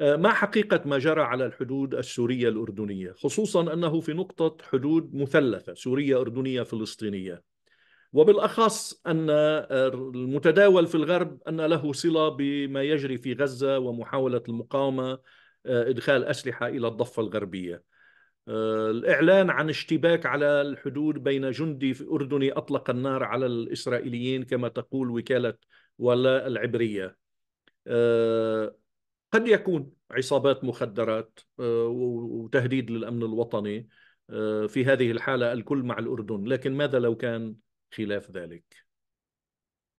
آه، ما حقيقة ما جرى على الحدود السورية الأردنية خصوصا أنه في نقطة حدود مثلثة سورية أردنية فلسطينية وبالأخص أن آه، المتداول في الغرب أن له صلة بما يجري في غزة ومحاولة المقاومة آه، إدخال أسلحة إلى الضفة الغربية الإعلان عن اشتباك على الحدود بين جندي في أردني أطلق النار على الإسرائيليين كما تقول وكالة ولا العبرية قد يكون عصابات مخدرات آه، وتهديد للامن الوطني آه، في هذه الحاله الكل مع الاردن لكن ماذا لو كان خلاف ذلك